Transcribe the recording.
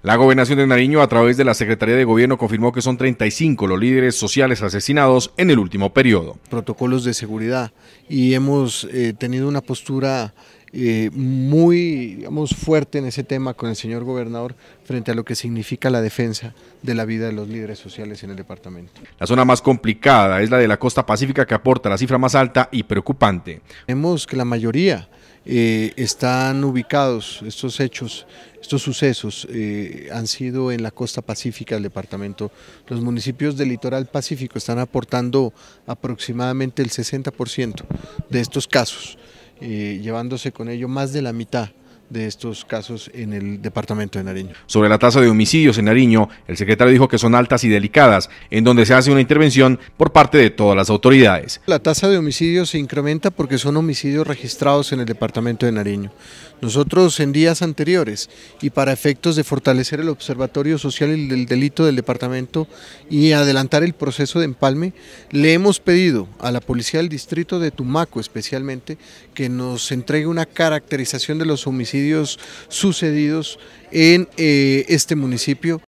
La gobernación de Nariño, a través de la Secretaría de Gobierno, confirmó que son 35 los líderes sociales asesinados en el último periodo. Protocolos de seguridad y hemos eh, tenido una postura eh, muy fuerte en ese tema con el señor gobernador frente a lo que significa la defensa de la vida de los líderes sociales en el departamento. La zona más complicada es la de la costa pacífica que aporta la cifra más alta y preocupante. Vemos que la mayoría eh, están ubicados estos hechos, estos sucesos eh, han sido en la costa pacífica del departamento. Los municipios del litoral pacífico están aportando aproximadamente el 60% de estos casos y eh, llevándose con ello más de la mitad de estos casos en el departamento de Nariño. Sobre la tasa de homicidios en Nariño, el secretario dijo que son altas y delicadas, en donde se hace una intervención por parte de todas las autoridades. La tasa de homicidios se incrementa porque son homicidios registrados en el departamento de Nariño. Nosotros en días anteriores y para efectos de fortalecer el Observatorio Social del Delito del departamento y adelantar el proceso de empalme, le hemos pedido a la Policía del Distrito de Tumaco especialmente que nos entregue una caracterización de los homicidios sucedidos en eh, este municipio.